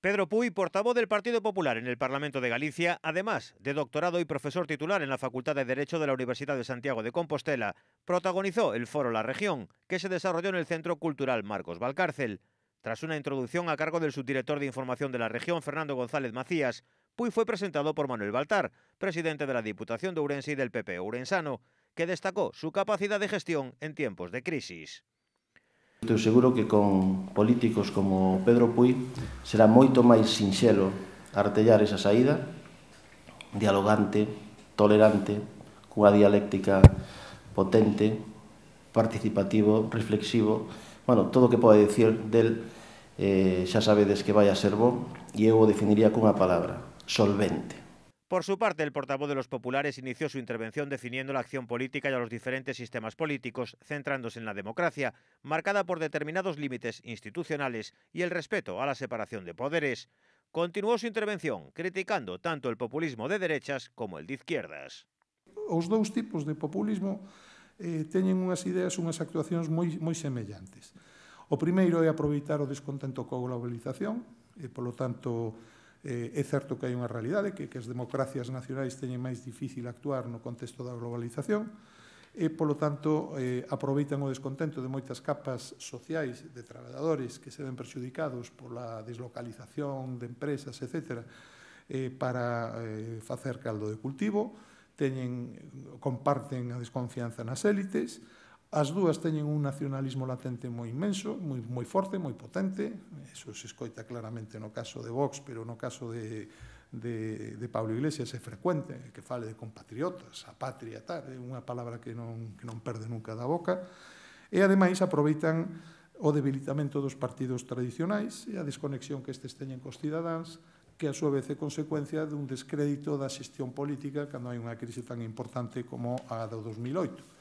Pedro Puy, portavoz del Partido Popular en el Parlamento de Galicia, además de doctorado y profesor titular en la Facultad de Derecho de la Universidad de Santiago de Compostela, protagonizó el foro La Región, que se desarrolló en el Centro Cultural Marcos Valcárcel. Tras una introducción a cargo del subdirector de Información de la Región, Fernando González Macías, Puy fue presentado por Manuel Baltar, presidente de la Diputación de Urense y del PP Urenzano, que destacó su capacidad de gestión en tiempos de crisis. Estou seguro que con políticos como Pedro Puy será moito máis sinxelo artellar esa saída dialogante, tolerante, cunha dialéctica potente, participativo, reflexivo, bueno, todo o que pode dicir del eh, xa sabedes que vai a ser bon e eu o definiría cunha palabra, solvente. Por su parte, el portavoz de los populares inició su intervención definiendo la acción política y a los diferentes sistemas políticos, centrándose en la democracia, marcada por determinados límites institucionales y el respeto a la separación de poderes. Continuó su intervención criticando tanto el populismo de derechas como el de izquierdas. Os dous tipos de populismo eh, teñen unhas ideas, unhas actuacións moi, moi semellantes. O primeiro é aproveitar o descontento coa globalización, e, polo tanto, Eh, é certo que hai unha realidade que, que as democracias nacionais teñen máis difícil actuar no contexto da globalización e, polo tanto, eh, aproveitan o descontento de moitas capas sociais de traballadores que se ven perxudicados pola deslocalización de empresas, etc., eh, para eh, facer caldo de cultivo, teñen, comparten a desconfianza nas élites, As dúas teñen un nacionalismo latente moi inmenso, moi, moi forte, moi potente, eso se escoita claramente no caso de Vox, pero no caso de, de, de Pablo Iglesias é frecuente, que fale de compatriotas, a patria, tal, é unha palabra que non, que non perde nunca da boca, e ademais aproveitan o debilitamento dos partidos tradicionais e a desconexión que estes teñen cos cidadáns, que a súa vez é consecuencia dun descrédito da xestión política cando hai unha crise tan importante como a do 2008.